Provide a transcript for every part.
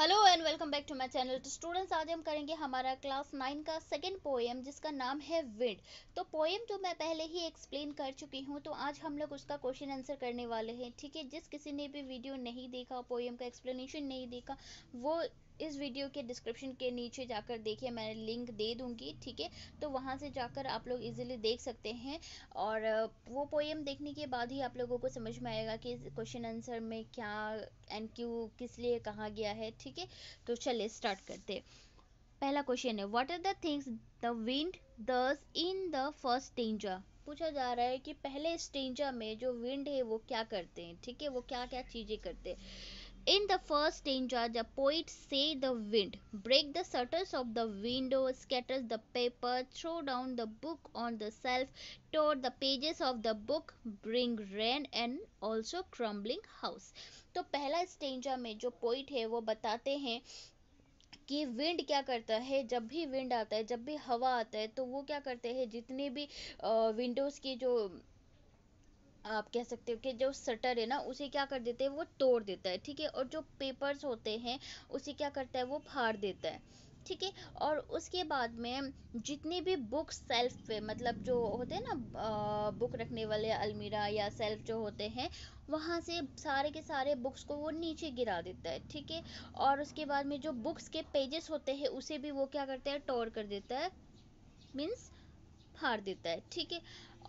Hello and welcome back to my channel तो students आज हम करेंगे हमारा क्लास नाइन का सेकंड पोएम जिसका नाम है विंड तो पोएम जो तो मैं पहले ही एक्सप्लेन कर चुकी हूँ तो आज हम लोग उसका क्वेश्चन आंसर करने वाले हैं ठीक है जिस किसी ने भी वीडियो नहीं देखा पोएम का एक्सप्लेनेशन नहीं देखा वो इस वीडियो के डिस्क्रिप्शन के नीचे जाकर देखिए मैं लिंक दे दूँगी ठीक है तो वहाँ से जाकर आप लोग इजीली देख सकते हैं और वो पोएम देखने के बाद ही आप लोगों को समझ में आएगा कि क्वेश्चन आंसर में क्या एंड क्यू किस लिए कहा गया है ठीक है तो चलिए स्टार्ट करते पहला क्वेश्चन है what are the things the wind does in the first stanza पूछा जा रहा है कि पहले स्टेंजा में जो विंड है वो क्या करते हैं ठीक है वो क्या क्या चीज़ें करते हैं In the first stanza, the poet say the wind, break the shutters of the window, scatter the paper, throw down the book on the shelf, tore the pages of the book, bring rain and also crumbling house. तो पहला stanza में जो poet है वो बताते हैं कि wind क्या करता है जब भी विंड आता है जब भी हवा आता है तो वो क्या करते हैं जितने भी विंडोज़ की जो आप कह सकते हो कि जो सटर है ना उसे क्या कर देते हैं वो तोड़ देता है ठीक है और जो पेपर्स होते हैं उसे क्या करता है वो फाड़ देता है ठीक है और उसके बाद में जितनी भी बुक सेल्फ पे मतलब जो होते हैं ना बुक रखने वाले अलमीरा या सेल्फ जो होते हैं वहाँ से सारे के सारे बुक्स को वो नीचे गिरा देता है ठीक है और उसके बाद में जो बुक्स के पेजेस होते हैं उसे भी वो क्या करता है टोर कर देता है मीन्स फाड़ देता है ठीक है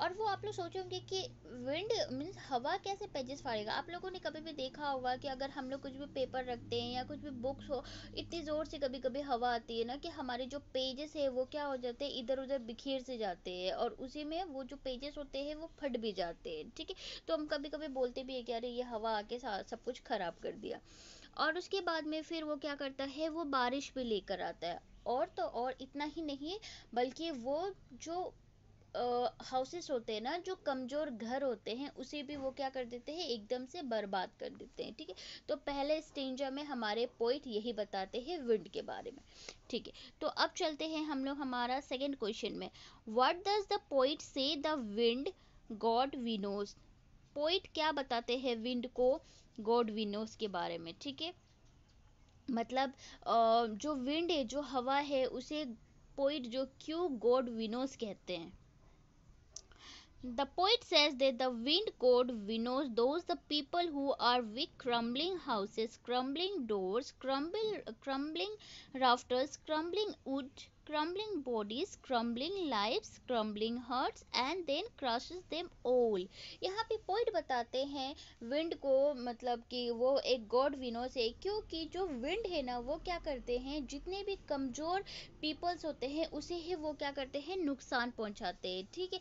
और वो आप लोग सोचे होंगे कि विंड मीन्स हवा कैसे पेजेस फाड़ेगा आप लोगों ने कभी भी देखा होगा कि अगर हम लोग कुछ भी पेपर रखते हैं या कुछ भी बुक्स हो इतनी ज़ोर से कभी कभी हवा आती है ना कि हमारे जो पेजेस है वो क्या हो जाते हैं इधर उधर बिखेर से जाते हैं और उसी में वो जो पेजेस होते हैं वो फट भी जाते हैं ठीक है तो हम कभी कभी बोलते भी है कि अरे ये हवा आके सब कुछ ख़राब कर दिया और उसके बाद में फिर वो क्या करता है वो बारिश भी लेकर आता है और तो और इतना ही नहीं बल्कि वो जो हाउसेस होते हैं ना जो कमज़ोर घर होते हैं उसे भी वो क्या कर देते हैं एकदम से बर्बाद कर देते हैं ठीक है तो पहले स्टेंजा में हमारे पोइट यही बताते हैं विंड के बारे में ठीक है तो अब चलते हैं हम लोग हमारा सेकेंड क्वेश्चन में what does the poet say the wind god winnows poet क्या बताते हैं विंड को गॉड विनोज के बारे में ठीक है मतलब जो विंड है जो हवा है उसे पोइट जो क्यू गोड विनोस कहते हैं The poet says that the wind god winnows those the people who are weak, crumbling houses, crumbling doors, crumble, crumbling rafters, crumbling wood, crumbling bodies, crumbling lives, crumbling hearts and then crushes them all. यहाँ पे point बताते हैं wind को मतलब कि वो एक God विनो से क्योंकि जो विंड है ना वो क्या करते हैं जितने भी कमज़ोर पीपल्स होते हैं उसे ही वो क्या करते हैं नुकसान पहुँचाते हैं ठीक है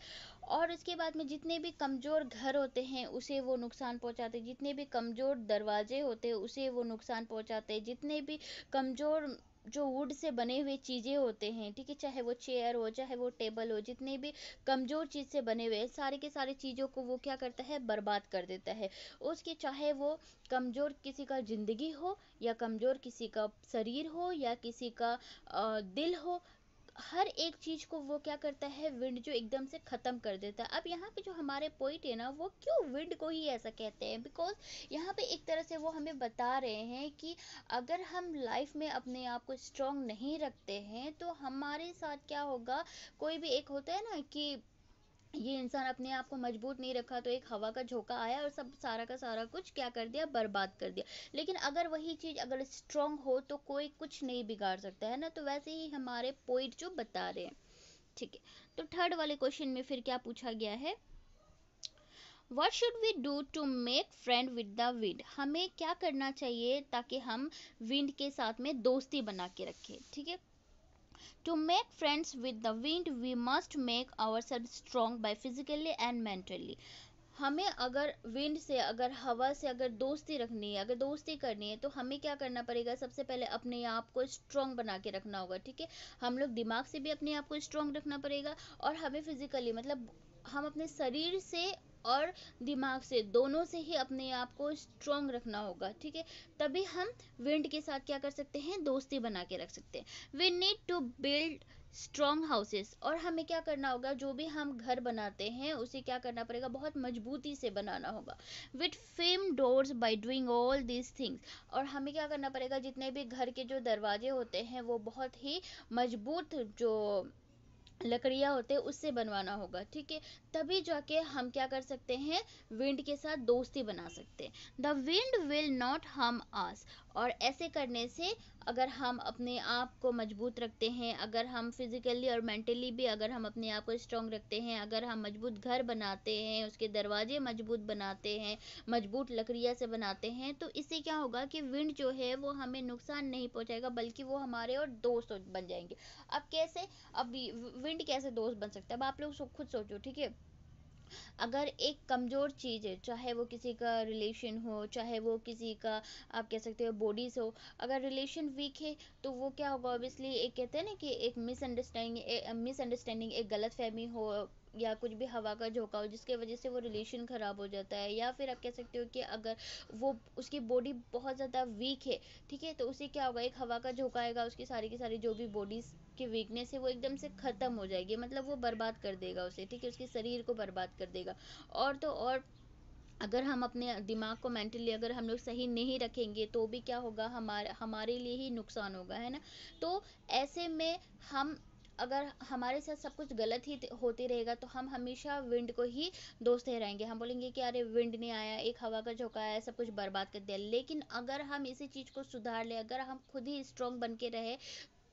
और उसके बाद में जितने भी कमज़ोर घर होते हैं उसे वो नुकसान पहुंचाते जितने भी कमज़ोर दरवाजे होते हैं उसे वो नुकसान पहुंचाते जितने भी कमज़ोर जो वुड से बने हुए चीज़ें होते हैं ठीक है चाहे वो चेयर हो चाहे वो टेबल हो जितने भी कमज़ोर चीज़ से बने हुए सारे के सारे चीज़ों को वो क्या करता है बर्बाद कर देता है उसके चाहे वो कमज़ोर किसी का ज़िंदगी हो या कमज़ोर किसी का शरीर हो या किसी का दिल हो हर एक चीज़ को वो क्या करता है विंड जो एकदम से ख़त्म कर देता है अब यहाँ पे जो हमारे पोइट है ना वो क्यों विंड को ही ऐसा कहते हैं बिकॉज यहाँ पे एक तरह से वो हमें बता रहे हैं कि अगर हम लाइफ में अपने आप को स्ट्रॉन्ग नहीं रखते हैं तो हमारे साथ क्या होगा कोई भी एक होता है ना कि ये इंसान अपने आप को मजबूत नहीं रखा तो एक हवा का झोंका आया और सब सारा का सारा कुछ क्या कर दिया बर्बाद कर दिया लेकिन अगर वही चीज़ अगर स्ट्रांग हो तो कोई कुछ नहीं बिगाड़ सकता है ना तो वैसे ही हमारे पोइट जो बता रहे हैं ठीक है तो थर्ड वाले क्वेश्चन में फिर क्या पूछा गया है what should we do to make friend with the wind हमें क्या करना चाहिए ताकि हम विंड के साथ में दोस्ती बना के रखें ठीक है To make friends with the wind, we must make ourselves strong by physically and mentally. हमें अगर विंड से अगर हवा से अगर दोस्ती रखनी है अगर दोस्ती करनी है तो हमें क्या करना पड़ेगा सबसे पहले अपने आप को स्ट्रॉन्ग बना के रखना होगा ठीक है हम लोग दिमाग से भी अपने आप को स्ट्रॉन्ग रखना पड़ेगा और हमें फिजिकली मतलब हम अपने शरीर से और दिमाग से दोनों से ही अपने आप को स्ट्रॉन्ग रखना होगा ठीक है तभी हम विंड के साथ क्या कर सकते हैं दोस्ती बना के रख सकते हैं we need to build strong houses और हमें क्या करना होगा जो भी हम घर बनाते हैं उसे क्या करना पड़ेगा बहुत मजबूती से बनाना होगा with firm doors by doing all these things और हमें क्या करना पड़ेगा जितने भी घर के जो दरवाजे होते हैं वो बहुत ही मजबूत जो लकड़ियाँ होते हैं उससे बनवाना होगा ठीक है तभी जाके हम क्या कर सकते हैं विंड के साथ दोस्ती बना सकते हैं द विंड विल नॉट हम आस और ऐसे करने से अगर हम अपने आप को मजबूत रखते हैं अगर हम फिजिकली और मेंटली भी अगर हम अपने आप को स्ट्रॉन्ग रखते हैं अगर हम मजबूत घर बनाते हैं उसके दरवाजे मजबूत बनाते हैं मजबूत लकड़िया से बनाते हैं तो इससे क्या होगा कि विंड जो है वो हमें नुकसान नहीं पहुँचाएगा बल्कि वो हमारे और दोस्त बन जाएंगे अब कैसे अब स्टूडेंट कैसे दोस्त बन सकते हैं अब आप लोग सो, खुद सोचो ठीक है अगर एक कमज़ोर चीज़ है चाहे वो किसी का रिलेशन हो चाहे वो किसी का आप कह सकते हो बॉडीज हो अगर रिलेशन वीक है तो वो क्या होगा ऑब्वियसली एक कहते हैं ना कि एक मिसअंडरस्टैंडिंग मिसअंडरस्टैंडिंग एक गलत फहमी हो या कुछ भी हवा का झोंका हो जिसके वजह से वो रिलेशन ख़राब हो जाता है या फिर आप कह सकते हो कि अगर वो उसकी बॉडी बहुत ज़्यादा वीक है ठीक है तो उसे क्या होगा एक हवा का झोंका आएगा उसकी सारी की सारी जो भी बॉडीज़ उसकी वीकनेस है वो एकदम से ख़त्म हो जाएगी मतलब वो बर्बाद कर देगा उसे ठीक है उसके शरीर को बर्बाद कर देगा और तो और अगर हम अपने दिमाग को मेंटली अगर हम लोग सही नहीं रखेंगे तो भी क्या होगा हमारे हमारे लिए ही नुकसान होगा है ना तो ऐसे में हम अगर हमारे साथ सब कुछ गलत ही होते रहेगा तो हम हमेशा विंड को ही दोस्ते रहेंगे हम बोलेंगे कि अरे विंड नहीं आया एक हवा का झोंका आया सब कुछ बर्बाद कर दिया लेकिन अगर हम इसी चीज़ को सुधार लें अगर हम खुद ही स्ट्रांग बन के रहे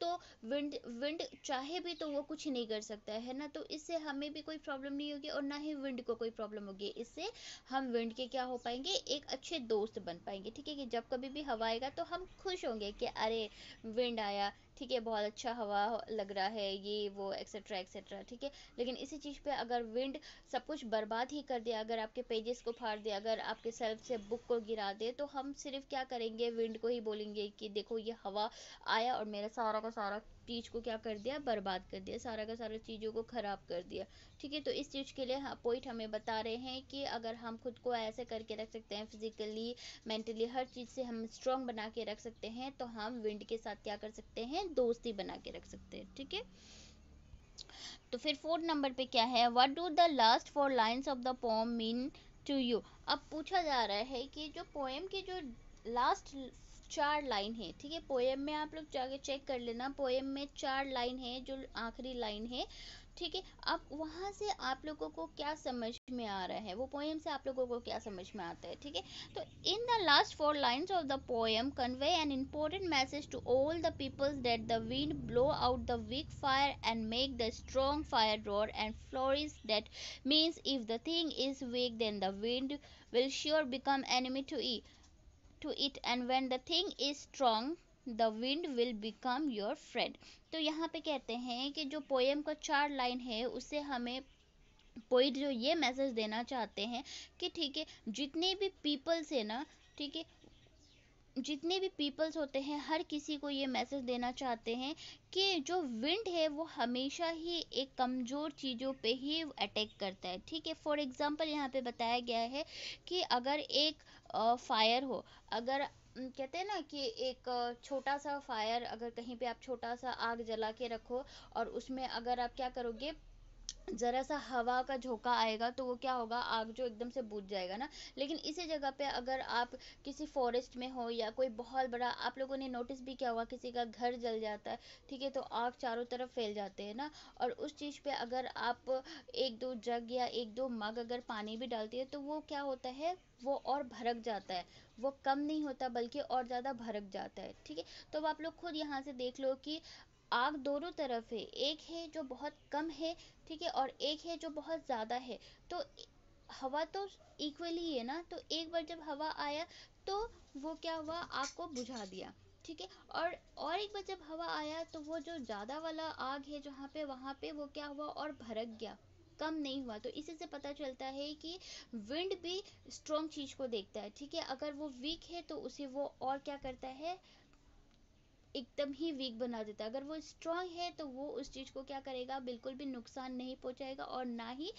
तो विंड विंड चाहे भी तो वो कुछ नहीं कर सकता है ना तो इससे हमें भी कोई प्रॉब्लम नहीं होगी और ना ही विंड को कोई प्रॉब्लम होगी इससे हम विंड के क्या हो पाएंगे एक अच्छे दोस्त बन पाएंगे ठीक है कि जब कभी भी हवा आएगा तो हम खुश होंगे कि अरे विंड आया ठीक है बहुत अच्छा हवा लग रहा है ये वो एक्सेट्रा एक्सेट्रा ठीक है लेकिन इसी चीज़ पे अगर विंड सब कुछ बर्बाद ही कर दे अगर आपके पेजेस को फाड़ दे अगर आपके सेल्फ से बुक को गिरा दे तो हम सिर्फ क्या करेंगे विंड को ही बोलेंगे कि देखो ये हवा आया और मेरा सारा का सारा चीज को क्या कर दिया बर्बाद कर दिया सारा का सारा चीज़ों को ख़राब कर दिया ठीक है तो इस चीज़ के लिए हाँ, पॉइंट हमें बता रहे हैं कि अगर हम खुद को ऐसे करके रख सकते हैं फिजिकली मेंटली हर चीज़ से हम स्ट्रॉन्ग बना के रख सकते हैं तो हम विंड के साथ क्या कर सकते हैं दोस्ती बना के रख सकते हैं ठीक है तो फिर फोर्थ नंबर पे क्या है what do the last four lines of the poem mean to you अब पूछा जा रहा है कि जो पोएम के जो लास्ट चार लाइन है ठीक है पोएम में आप लोग जाके चेक कर लेना पोएम में चार लाइन है जो आखिरी लाइन है ठीक है अब वहाँ से आप लोगों को क्या समझ में आ रहा है वो पोएम से आप लोगों को क्या समझ में आता है ठीक है तो in the last four lines of the poem convey an important message to all the peoples that the wind blow out the weak fire and make the strong fire roar and flourish that means if the thing is weak then the wind will sure become enemy to ई to it and when the thing is strong the wind will become your friend तो यहाँ पे कहते हैं कि जो poem का चार लाइन है उससे हमें पोइट जो ये मैसेज देना चाहते हैं कि ठीक है जितने भी पीपल्स है ना ठीक है जितने भी पीपल्स होते हैं हर किसी को ये मैसेज देना चाहते हैं कि जो विंड है वो हमेशा ही एक कमज़ोर चीज़ों पे ही अटैक करता है ठीक है फॉर एग्जांपल यहाँ पे बताया गया है कि अगर एक फायर हो अगर कहते हैं ना कि एक छोटा सा फायर अगर कहीं पे आप छोटा सा आग जला के रखो और उसमें अगर आप क्या करोगे ज़रा सा हवा का झोंका आएगा तो वो क्या होगा आग जो एकदम से बुझ जाएगा ना लेकिन इसी जगह पे अगर आप किसी फॉरेस्ट में हो या कोई बहुत बड़ा आप लोगों ने नोटिस भी किया होगा किसी का घर जल जाता है ठीक है तो आग चारों तरफ फैल जाते हैं ना और उस चीज़ पे अगर आप एक दो जग या एक दो मग अगर पानी भी डालती है तो वो क्या होता है वो और भड़क जाता है वो कम नहीं होता बल्कि और ज़्यादा भड़क जाता है ठीक है तो अब आप लोग खुद यहाँ से देख लो कि आग दोनों तरफ है एक है जो बहुत कम है ठीक है और एक है जो बहुत ज़्यादा है तो हवा तो इक्वली है ना तो एक बार जब हवा आया तो वो क्या हुआ आग को बुझा दिया ठीक है और और एक बार जब हवा आया तो वो जो ज़्यादा वाला आग है जहाँ पे वहाँ पे वो क्या हुआ और भड़क गया कम नहीं हुआ तो इसी से पता चलता है कि विंड भी स्ट्रॉन्ग चीज़ को देखता है ठीक है अगर वो वीक है तो उसे वो और क्या करता है एकदम ही वीक बना देता है अगर वो स्ट्रांग है तो वो उस चीज़ को क्या करेगा बिल्कुल भी नुकसान नहीं पहुँचाएगा और ना ही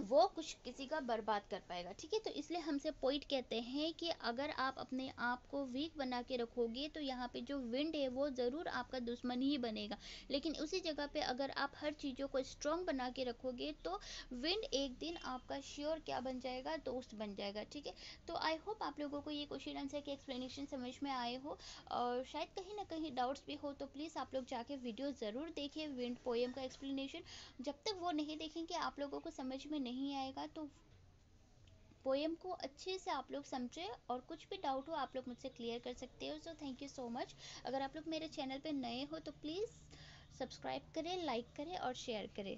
वो कुछ किसी का बर्बाद कर पाएगा ठीक है तो इसलिए हमसे पॉइंट कहते हैं कि अगर आप अपने आप को वीक बना के रखोगे तो यहाँ पे जो विंड है वो ज़रूर आपका दुश्मन ही बनेगा लेकिन उसी जगह पे अगर आप हर चीज़ों को स्ट्रॉन्ग बना के रखोगे तो विंड एक दिन आपका श्योर क्या बन जाएगा दोस्त बन जाएगा ठीक है तो आई होप आप लोगों को ये क्वेश्चन आंसर की एक्सप्लेनेशन समझ में आए हो और शायद कहीं ना कहीं डाउट्स भी हो तो प्लीज़ आप लोग जाके वीडियो ज़रूर देखें विंड पोएम का एक्सप्लेनेशन जब तक वो नहीं देखेंगे आप लोगों को समझ में नहीं आएगा तो पोएम को अच्छे से आप लोग समझे और कुछ भी डाउट हो आप लोग मुझसे क्लियर कर सकते हो so thank you so much अगर आप लोग मेरे चैनल पे नए हो तो प्लीज़ सब्सक्राइब करें लाइक करें और शेयर करें